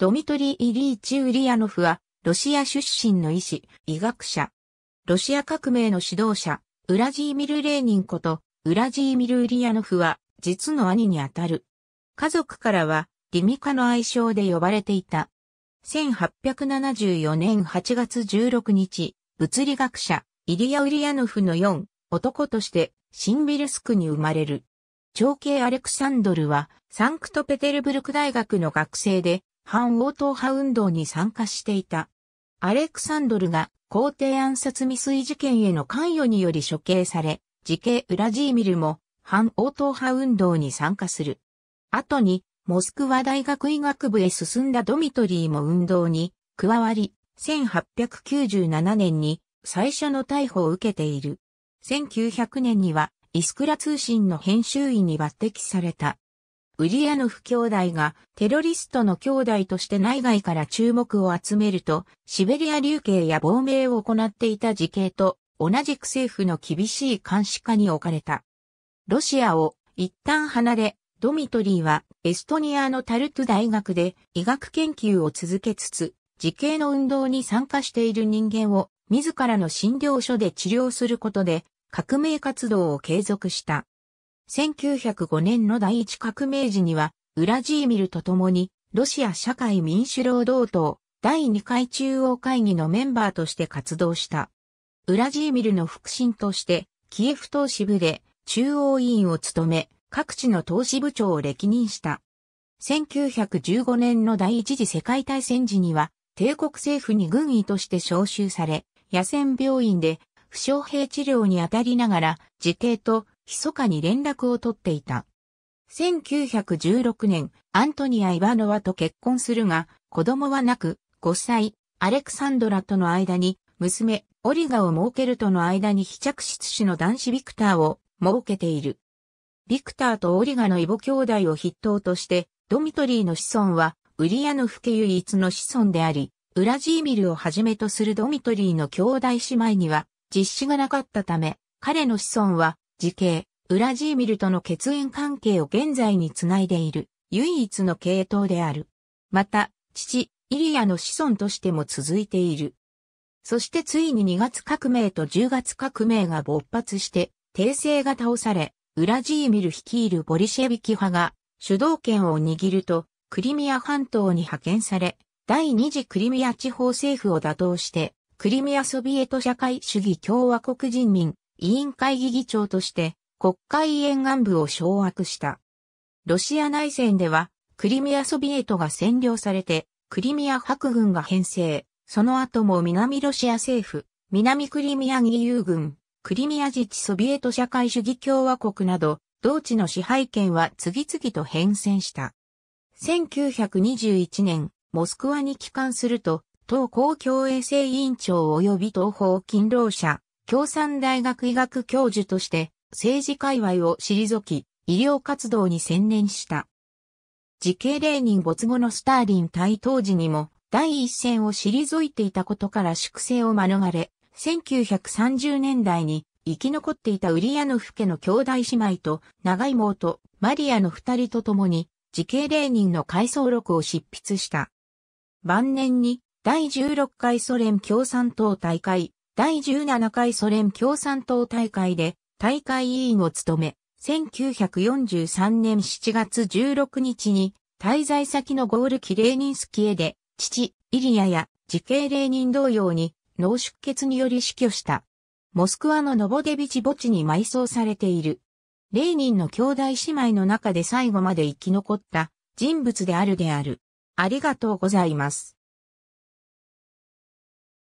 ドミトリー・イリーチ・ウリアノフは、ロシア出身の医師、医学者。ロシア革命の指導者、ウラジーミル・レーニンこと、ウラジーミル・ウリアノフは、実の兄にあたる。家族からは、リミカの愛称で呼ばれていた。1874年8月16日、物理学者、イリア・ウリアノフの4、男として、シンビルスクに生まれる。長兄アレクサンドルは、サンクトペテルブルク大学の学生で、反応党派運動に参加していた。アレクサンドルが皇帝暗殺未遂事件への関与により処刑され、時系ウラジーミルも反応党派運動に参加する。後に、モスクワ大学医学部へ進んだドミトリーも運動に加わり、1897年に最初の逮捕を受けている。1900年には、イスクラ通信の編集員に抜擢された。ウリアノフ兄弟がテロリストの兄弟として内外から注目を集めると、シベリア流刑や亡命を行っていた時刑と同じく政府の厳しい監視下に置かれた。ロシアを一旦離れ、ドミトリーはエストニアのタルト大学で医学研究を続けつつ、時刑の運動に参加している人間を自らの診療所で治療することで革命活動を継続した。1905年の第一革命時には、ウラジーミルと共に、ロシア社会民主労働党第2回中央会議のメンバーとして活動した。ウラジーミルの腹心として、キエフ党支部で中央委員を務め、各地の党支部長を歴任した。1915年の第一次世界大戦時には、帝国政府に軍医として召集され、野戦病院で負傷兵治療に当たりながら、自帝と密かに連絡を取っていた。1916年、アントニア・イバノワと結婚するが、子供はなく、5歳、アレクサンドラとの間に、娘、オリガを設けるとの間に非着室子の男子ビクターを設けている。ビクターとオリガの異母兄弟を筆頭として、ドミトリーの子孫は、ウリアノフ家唯一の子孫であり、ウラジーミルをはじめとするドミトリーの兄弟姉妹には、実子がなかったため、彼の子孫は、時系、ウラジーミルとの血縁関係を現在につないでいる唯一の系統である。また、父、イリアの子孫としても続いている。そしてついに2月革命と10月革命が勃発して、帝政が倒され、ウラジーミル率いるボリシェビキ派が主導権を握ると、クリミア半島に派遣され、第二次クリミア地方政府を打倒して、クリミアソビエト社会主義共和国人民委員会議議長として国会沿岸部を掌握した。ロシア内戦では、クリミアソビエトが占領されて、クリミア白軍が編成、その後も南ロシア政府、南クリミア義勇軍、クリミア自治ソビエト社会主義共和国など、同地の支配権は次々と変遷した。1921年、モスクワに帰還すると、党公共衛生委員長及び東方勤労者、共産大学医学教授として政治界隈を退き、医療活動に専念した。時系レ人没後のスターリン対当時にも第一線を退いていたことから粛清を免れ、1930年代に生き残っていたウリアノフ家の兄弟姉妹と長妹マリアの二人と共に時系レ人の回想録を執筆した。晩年に第16回ソ連共産党大会第17回ソ連共産党大会で大会委員を務め、1943年7月16日に滞在先のゴールキレーニンスキエで、父、イリアや時系霊人同様に脳出血により死去した。モスクワのノボデビチ墓地に埋葬されている。レーニンの兄弟姉妹の中で最後まで生き残った人物であるである。ありがとうございます。